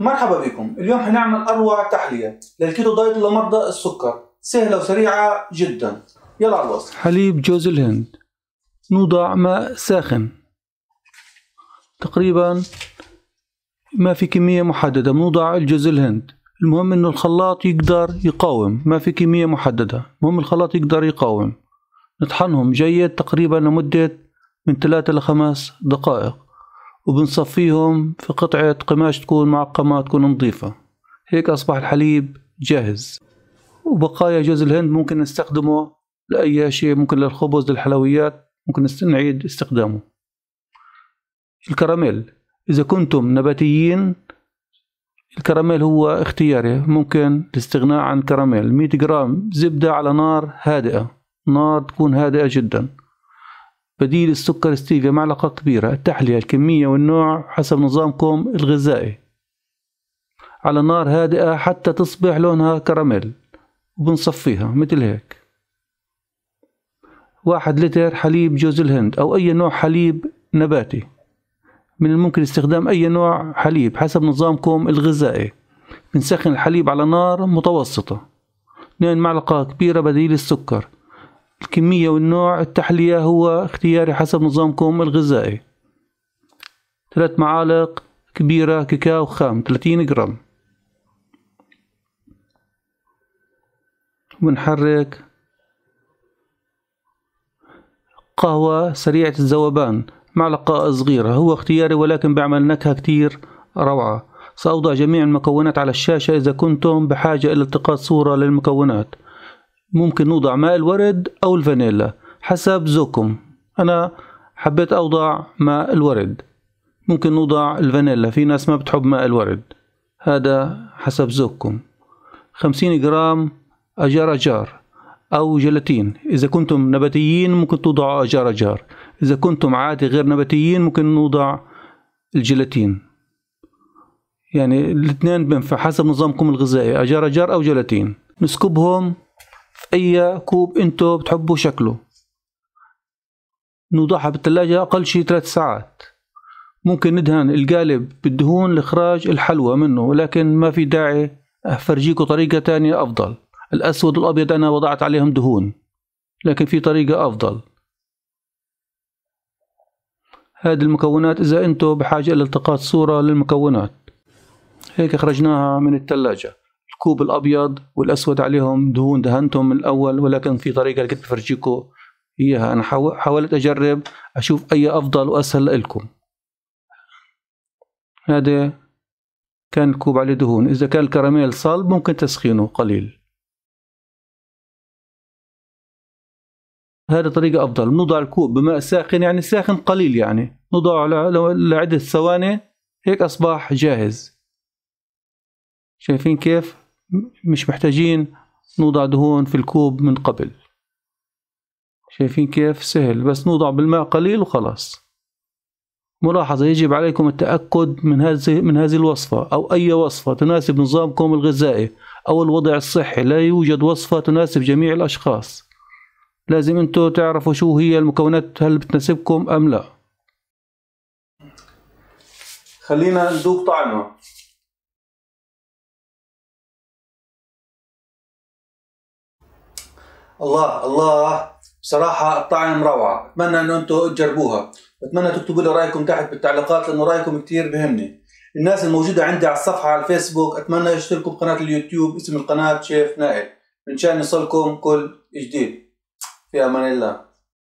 مرحبا بكم اليوم حنعمل اروع تحليه للكيتو دايت لمرضى السكر سهله وسريعه جدا يلا على الوصف حليب جوز الهند نوضع ماء ساخن تقريبا ما في كميه محدده بنوضع الجوز الهند المهم انه الخلاط يقدر يقاوم ما في كميه محدده المهم الخلاط يقدر يقاوم نطحنهم جيد تقريبا لمده من ثلاثة لخمس دقائق وبنصفيهم في قطعة قماش تكون معقمة تكون نظيفة هيك أصبح الحليب جاهز وبقايا جوز الهند ممكن نستخدمه لأي شيء ممكن للخبز للحلويات ممكن نعيد استخدامه الكراميل إذا كنتم نباتيين الكراميل هو اختياري ممكن الاستغناء عن كراميل 100 جرام زبدة على نار هادئة نار تكون هادئة جدا بديل السكر ستيفيا معلقة كبيرة التحلية الكمية والنوع حسب نظامكم الغذائي على نار هادئة حتى تصبح لونها كراميل وبنصفيها مثل هيك واحد لتر حليب جوز الهند أو أي نوع حليب نباتي من الممكن استخدام أي نوع حليب حسب نظامكم الغذائي بنسخن الحليب على نار متوسطة 2 معلقة كبيرة بديل السكر الكمية والنوع التحلية هو اختياري حسب نظامكم الغذائي ثلاث معالق كبيرة كاكاو خام 30 جرام ونحرك قهوة سريعة الذوبان معلقة صغيرة هو اختياري ولكن بعمل نكهة كتير روعة سأوضع جميع المكونات على الشاشة إذا كنتم بحاجة إلى التقاط صورة للمكونات ممكن نوضع ماء الورد أو الفانيلا حسب ذوقكم أنا حبيت أوضع ماء الورد ممكن نوضع الفانيلا في ناس ما بتحب ماء الورد هذا حسب ذوقكم خمسين جرام أجار أجار أو جيلاتين إذا كنتم نباتيين ممكن توضعوا أجار أجار إذا كنتم عادي غير نباتيين ممكن نوضع الجيلاتين يعني الاثنين بينفع حسب نظامكم الغذائي أجار أجار أو جيلاتين نسكبهم اي كوب انتو بتحبوا شكله نوضعها بالثلاجة اقل شي ثلاث ساعات ممكن ندهن القالب بالدهون لاخراج الحلوى منه ولكن ما في داعي افرجيكم طريقة تانية افضل الاسود والابيض انا وضعت عليهم دهون لكن في طريقة افضل هذه المكونات اذا انتو بحاجة الى التقاط صورة للمكونات هيك اخرجناها من الثلاجة الكوب الابيض والاسود عليهم دهون دهنتهم من الاول ولكن في طريقه كنت بفرجيكم اياها انا حاولت اجرب اشوف اي افضل واسهل لكم هذا كان الكوب عليه دهون اذا كان الكراميل صلب ممكن تسخينه قليل هذا طريقة أفضل نضع الكوب بماء ساخن يعني ساخن قليل يعني نضع لعدة ثواني هيك أصبح جاهز شايفين كيف مش محتاجين نوضع دهون في الكوب من قبل شايفين كيف سهل بس نوضع بالماء قليل وخلاص ملاحظة يجب عليكم التأكد من هذه من هذه الوصفة أو أي وصفة تناسب نظامكم الغذائي أو الوضع الصحي لا يوجد وصفة تناسب جميع الأشخاص لازم أنتوا تعرفوا شو هي المكونات هل بتناسبكم أم لا خلينا نذوق طعمها الله الله صراحة الطعم روعة أتمنى أن أنتم تجربوها أتمنى تكتبوا لي رأيكم تحت بالتعليقات لأنه رأيكم كتير بهمني الناس الموجودة عندي على الصفحة على الفيسبوك أتمنى يشتركوا بقناة اليوتيوب اسم القناة شيف نائل من شان يصلكم كل جديد في أمان الله